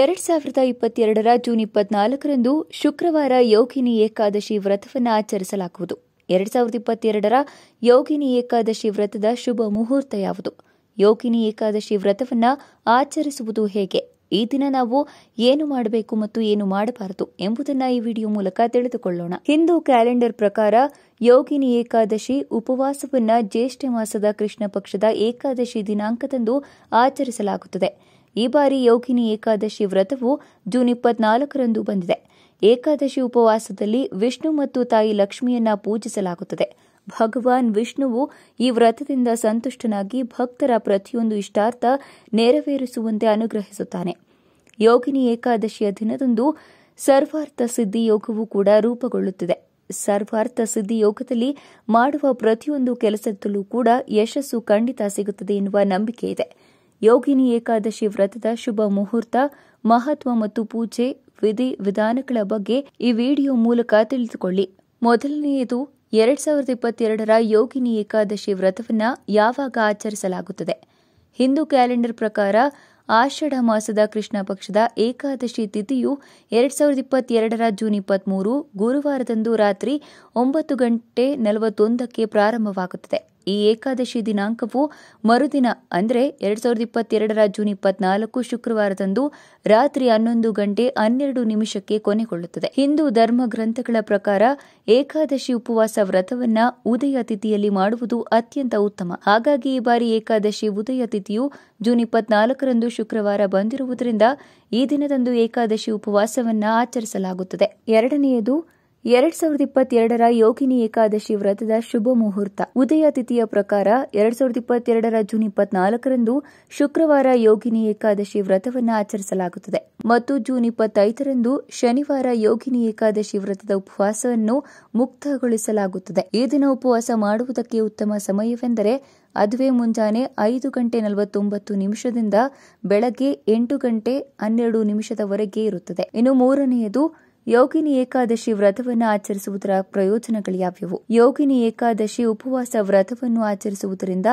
ಎರಡ್ ಸಾವಿರದ ಇಪ್ಪತ್ತೆರಡರ ಜೂನ್ ಇಪ್ಪತ್ನಾಲ್ಕರಂದು ಶುಕ್ರವಾರ ಯೋಗಿನಿ ಏಕಾದಶಿ ವ್ರತವನ್ನು ಆಚರಿಸಲಾಗುವುದು ಎರಡ್ ಸಾವಿರದ ಇಪ್ಪತ್ತೆರಡರ ಯೋಗಿನಿ ಏಕಾದಶಿ ವ್ರತದ ಶುಭ ಮುಹೂರ್ತ ಯಾವುದು ಯೋಗಿನಿ ಏಕಾದಶಿ ವ್ರತವನ್ನು ಆಚರಿಸುವುದು ಹೇಗೆ ಈ ದಿನ ನಾವು ಏನು ಮಾಡಬೇಕು ಮತ್ತು ಏನು ಮಾಡಬಾರದು ಎಂಬುದನ್ನು ಈ ವಿಡಿಯೋ ಮೂಲಕ ತಿಳಿದುಕೊಳ್ಳೋಣ ಹಿಂದೂ ಕ್ಯಾಲೆಂಡರ್ ಪ್ರಕಾರ ಯೋಗಿನಿ ಏಕಾದಶಿ ಉಪವಾಸವನ್ನ ಜ್ಯೇಷ್ಠ ಮಾಸದ ಕೃಷ್ಣ ಪಕ್ಷದ ಏಕಾದಶಿ ದಿನಾಂಕದಂದು ಆಚರಿಸಲಾಗುತ್ತದೆ ಈ ಬಾರಿ ಯೋಗಿನಿ ಏಕಾದಶಿ ವ್ರತವು ಜೂನ್ ಇಪ್ಪತ್ನಾಲ್ಕರಂದು ಬಂದಿದೆ ಏಕಾದಶಿ ಉಪವಾಸದಲ್ಲಿ ವಿಷ್ಣು ಮತ್ತು ತಾಯಿ ಲಕ್ಷ್ಮಿಯನ್ನ ಪೂಜಿಸಲಾಗುತ್ತದೆ ಭಗವಾನ್ ವಿಷ್ಣುವು ಈ ವ್ರತದಿಂದ ಸಂತುಷ್ಟನಾಗಿ ಭಕ್ತರ ಪ್ರತಿಯೊಂದು ಇಷ್ಟಾರ್ಥ ನೆರವೇರಿಸುವಂತೆ ಅನುಗ್ರಹಿಸುತ್ತಾನೆ ಯೋಗಿನಿ ಏಕಾದಶಿಯ ದಿನದಂದು ಸರ್ವಾರ್ಥ ಸಿದ್ಧಿ ಯೋಗವು ಕೂಡ ರೂಪುಗೊಳ್ಳುತ್ತಿದೆ ಸರ್ವಾರ್ಥ ಸಿದ್ಧಿ ಯೋಗದಲ್ಲಿ ಮಾಡುವ ಪ್ರತಿಯೊಂದು ಕೆಲಸದಲ್ಲೂ ಕೂಡ ಯಶಸ್ಸು ಖಂಡಿತ ಸಿಗುತ್ತದೆ ಎನ್ನುವ ನಂಬಿಕೆ ಇದೆ ಯೋಗಿನಿ ಏಕಾದಶಿ ವ್ರತದ ಶುಭ ಮುಹೂರ್ತ ಮಹತ್ವ ಮತ್ತು ಪೂಜೆ ವಿಧಿ ವಿಧಾನಗಳ ಬಗ್ಗೆ ಈ ವಿಡಿಯೋ ಮೂಲಕ ತಿಳಿದುಕೊಳ್ಳಿ ಮೊದಲನೆಯದು ಎರಡ್ ಸಾವಿರದ ಇಪ್ಪತ್ತೆರಡರ ಯೋಗಿನಿ ಏಕಾದಶಿ ವ್ರತವನ್ನು ಯಾವಾಗ ಆಚರಿಸಲಾಗುತ್ತದೆ ಹಿಂದೂ ಕ್ಯಾಲೆಂಡರ್ ಪ್ರಕಾರ ಆಷಾಢ ಮಾಸದ ಕೃಷ್ಣ ಪಕ್ಷದ ಏಕಾದಶಿ ತಿಥಿಯು ಎರಡ್ ಸಾವಿರದ ಇಪ್ಪತ್ತೆರಡರ ಜೂನ್ ಇಪ್ಪತ್ತ್ಮೂರು ಗುರುವಾರದಂದು ರಾತ್ರಿ ಒಂಬತ್ತು ಗಂಟೆ ನಲವತ್ತೊಂದಕ್ಕೆ ಪ್ರಾರಂಭವಾಗುತ್ತದೆ ಈ ಏಕಾದಶಿ ದಿನಾಂಕವು ಮರುದಿನ ಅಂದರೆ ಎರಡ್ ಸಾವಿರದ ಇಪ್ಪತ್ತೆರಡರ ಜೂನ್ ಇಪ್ಪತ್ನಾಲ್ಕು ಶುಕ್ರವಾರದಂದು ರಾತ್ರಿ ಹನ್ನೊಂದು ಗಂಟೆ ಹನ್ನೆರಡು ನಿಮಿಷಕ್ಕೆ ಕೊನೆಗೊಳ್ಳುತ್ತದೆ ಹಿಂದೂ ಧರ್ಮ ಗ್ರಂಥಗಳ ಪ್ರಕಾರ ಏಕಾದಶಿ ಉಪವಾಸ ವ್ರತವನ್ನ ಉದಯ ತಿಥಿಯಲ್ಲಿ ಮಾಡುವುದು ಅತ್ಯಂತ ಉತ್ತಮ ಹಾಗಾಗಿ ಈ ಬಾರಿ ಏಕಾದಶಿ ಉದಯ ತಿಥಿಯು ಜೂನ್ ಇಪ್ಪತ್ನಾಲ್ಕರಂದು ಶುಕ್ರವಾರ ಬಂದಿರುವುದರಿಂದ ಈ ದಿನದಂದು ಏಕಾದಶಿ ಉಪವಾಸವನ್ನ ಆಚರಿಸಲಾಗುತ್ತದೆ ಎರಡನೆಯದು ಎರಡ್ ಸಾವಿರದ ಇಪ್ಪತ್ತೆರಡರ ಯೋಗಿನಿ ಏಕಾದಶಿ ವ್ರತದ ಶುಭ ಮುಹೂರ್ತ ಉದಯ ತಿಥಿಯ ಪ್ರಕಾರ ಎರಡ್ ಸಾವಿರದ ಇಪ್ಪತ್ತೆರಡರ ಜೂನ್ ಇಪ್ಪತ್ನಾಲ್ಕರಂದು ಶುಕ್ರವಾರ ಯೋಗಿನಿ ಏಕಾದಶಿ ವ್ರತವನ್ನು ಆಚರಿಸಲಾಗುತ್ತದೆ ಮತ್ತು ಜೂನ್ ಇಪ್ಪತ್ತೈದರಂದು ಶನಿವಾರ ಯೋಗಿನಿ ಏಕಾದಶಿ ವ್ರತದ ಉಪವಾಸವನ್ನು ಮುಕ್ತಗೊಳಿಸಲಾಗುತ್ತದೆ ಈ ದಿನ ಉಪವಾಸ ಮಾಡುವುದಕ್ಕೆ ಉತ್ತಮ ಸಮಯವೆಂದರೆ ಅದುವೆ ಮುಂಜಾನೆ ಐದು ಗಂಟೆ ನಲವತ್ತೊಂಬತ್ತು ನಿಮಿಷದಿಂದ ಬೆಳಗ್ಗೆ ಎಂಟು ಗಂಟೆ ಹನ್ನೆರಡು ನಿಮಿಷದವರೆಗೆ ಇರುತ್ತದೆ ಇನ್ನು ಮೂರನೆಯದು ಯೋಗಿನಿ ಏಕಾದಶಿ ವ್ರತವನ್ನು ಆಚರಿಸುವುದರ ಪ್ರಯೋಜನಗಳು ಯಾವುವು ಯೋಗಿನಿ ಏಕಾದಶಿ ಉಪವಾಸ ವ್ರತವನ್ನು ಆಚರಿಸುವುದರಿಂದ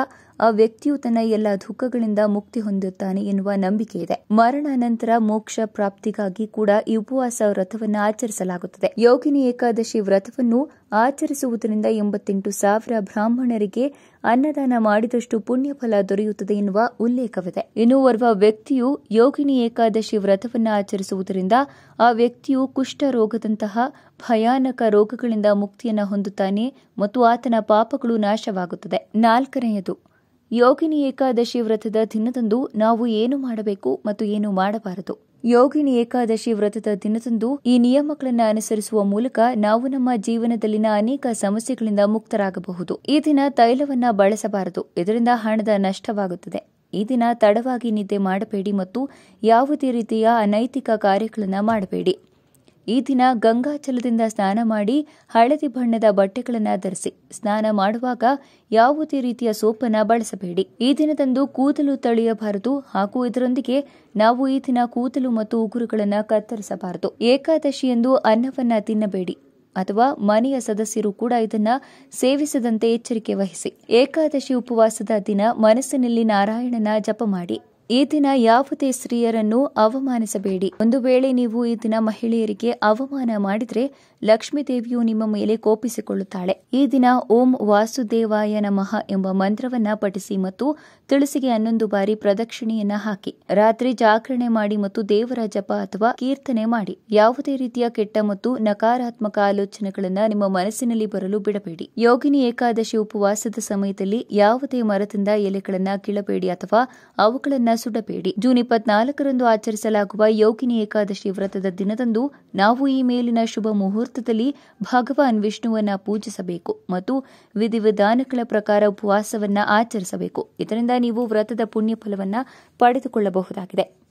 ಆ ವ್ಯಕ್ತಿಯು ತನ್ನ ಎಲ್ಲ ದುಃಖಗಳಿಂದ ಮುಕ್ತಿ ಹೊಂದುತ್ತಾನೆ ಎನ್ನುವ ನಂಬಿಕೆ ಇದೆ ಮರಣ ನಂತರ ಮೋಕ್ಷ ಪ್ರಾಪ್ತಿಗಾಗಿ ಕೂಡ ಈ ಉಪವಾಸ ವ್ರತವನ್ನು ಆಚರಿಸಲಾಗುತ್ತದೆ ಯೋಗಿನಿ ಏಕಾದಶಿ ವ್ರತವನ್ನು ಆಚರಿಸುವುದರಿಂದ ಎಂಬತ್ತೆಂಟು ಸಾವಿರ ಬ್ರಾಹ್ಮಣರಿಗೆ ಅನ್ನದಾನ ಮಾಡಿದಷ್ಟು ಪುಣ್ಯಫಲ ದೊರೆಯುತ್ತದೆ ಎನ್ನುವ ಉಲ್ಲೇಖವಿದೆ ಇನ್ನು ಓರ್ವ ವ್ಯಕ್ತಿಯು ಯೋಗಿನಿ ಏಕಾದಶಿ ವ್ರತವನ್ನು ಆಚರಿಸುವುದರಿಂದ ಆ ವ್ಯಕ್ತಿಯು ಕುಷ್ಠ ರೋಗದಂತಹ ಭಯಾನಕ ರೋಗಗಳಿಂದ ಮುಕ್ತಿಯನ್ನು ಹೊಂದುತ್ತಾನೆ ಮತ್ತು ಆತನ ಪಾಪಗಳು ನಾಶವಾಗುತ್ತದೆ ನಾಲ್ಕನೆಯದು ಯೋಗಿನಿ ಏಕಾದಶಿ ವ್ರತದ ದಿನದಂದು ನಾವು ಏನು ಮಾಡಬೇಕು ಮತ್ತು ಏನು ಮಾಡಬಾರದು ಯೋಗಿನಿ ಏಕಾದಶಿ ವ್ರತದ ದಿನದಂದು ಈ ನಿಯಮಗಳನ್ನು ಅನುಸರಿಸುವ ಮೂಲಕ ನಾವು ನಮ್ಮ ಜೀವನದಲ್ಲಿನ ಅನೇಕ ಸಮಸ್ಯೆಗಳಿಂದ ಮುಕ್ತರಾಗಬಹುದು ಈ ದಿನ ತೈಲವನ್ನು ಬಳಸಬಾರದು ಇದರಿಂದ ಹಣದ ನಷ್ಟವಾಗುತ್ತದೆ ಈ ದಿನ ತಡವಾಗಿ ನಿದ್ದೆ ಮಾಡಬೇಡಿ ಮತ್ತು ಯಾವುದೇ ರೀತಿಯ ಅನೈತಿಕ ಕಾರ್ಯಗಳನ್ನು ಮಾಡಬೇಡಿ ಈ ದಿನ ಗಂಗಾಚಲದಿಂದ ಸ್ನಾನ ಮಾಡಿ ಹಳದಿ ಬಣ್ಣದ ಬಟ್ಟೆಗಳನ್ನು ಧರಿಸಿ ಸ್ನಾನ ಮಾಡುವಾಗ ಯಾವುದೇ ರೀತಿಯ ಸೋಪನ್ನು ಬಳಸಬೇಡಿ ಈ ದಿನದಂದು ಕೂದಲು ತಳಿಯಬಾರದು ಹಾಗೂ ಇದರೊಂದಿಗೆ ನಾವು ಈ ದಿನ ಕೂದಲು ಮತ್ತು ಉಗುರುಗಳನ್ನು ಕತ್ತರಿಸಬಾರದು ಏಕಾದಶಿಯಂದು ಅನ್ನವನ್ನು ತಿನ್ನಬೇಡಿ ಅಥವಾ ಮನೆಯ ಸದಸ್ಯರು ಕೂಡ ಇದನ್ನ ಸೇವಿಸದಂತೆ ಎಚ್ಚರಿಕೆ ವಹಿಸಿ ಏಕಾದಶಿ ಉಪವಾಸದ ದಿನ ಮನಸ್ಸಿನಲ್ಲಿ ನಾರಾಯಣನ ಜಪ ಮಾಡಿ ಈ ದಿನ ಯಾವುದೇ ಸ್ತ್ರೀಯರನ್ನು ಅವಮಾನಿಸಬೇಡಿ ಒಂದು ವೇಳೆ ನೀವು ಈ ದಿನ ಮಹಿಳೆಯರಿಗೆ ಅವಮಾನ ಮಾಡಿದರೆ ಲಕ್ಷ್ಮೀ ದೇವಿಯು ನಿಮ್ಮ ಮೇಲೆ ಕೋಪಿಸಿಕೊಳ್ಳುತ್ತಾಳೆ ಈ ದಿನ ಓಂ ವಾಸುದೇವಾಯ ನಮಃ ಎಂಬ ಮಂತ್ರವನ್ನ ಪಠಿಸಿ ಮತ್ತು ತುಳಸಿಗೆ ಹನ್ನೊಂದು ಬಾರಿ ಪ್ರದಕ್ಷಿಣೆಯನ್ನ ಹಾಕಿ ರಾತ್ರಿ ಜಾಗರಣೆ ಮಾಡಿ ಮತ್ತು ದೇವರ ಜಪ ಅಥವಾ ಕೀರ್ತನೆ ಮಾಡಿ ಯಾವುದೇ ರೀತಿಯ ಕೆಟ್ಟ ಮತ್ತು ನಕಾರಾತ್ಮಕ ಆಲೋಚನೆಗಳನ್ನ ನಿಮ್ಮ ಮನಸ್ಸಿನಲ್ಲಿ ಬರಲು ಬಿಡಬೇಡಿ ಯೋಗಿನಿ ಏಕಾದಶಿ ಉಪವಾಸದ ಸಮಯದಲ್ಲಿ ಯಾವುದೇ ಮರದಿಂದ ಎಲೆಗಳನ್ನ ಕೀಳಬೇಡಿ ಅಥವಾ ಅವುಗಳನ್ನ ಸುಡಬೇಡಿ ಜೂನ್ ಇಪ್ಪತ್ನಾಲ್ಕರಂದು ಆಚರಿಸಲಾಗುವ ಯೋಗಿನಿ ಏಕಾದಶಿ ವ್ರತದ ದಿನದಂದು ನಾವು ಈ ಮೇಲಿನ ಶುಭ ಮುಹೂರ್ತದಲ್ಲಿ ಭಗವಾನ್ ವಿಷ್ಣುವನ್ನ ಪೂಜಿಸಬೇಕು ಮತ್ತು ವಿಧಿವಿಧಾನಗಳ ಪ್ರಕಾರ ಉಪವಾಸವನ್ನ ಆಚರಿಸಬೇಕು ಇದರಿಂದ ನೀವು ವ್ರತದ ಪುಣ್ಯ ಫಲವನ್ನ ಪಡೆದುಕೊಳ್ಳಬಹುದಾಗಿದೆ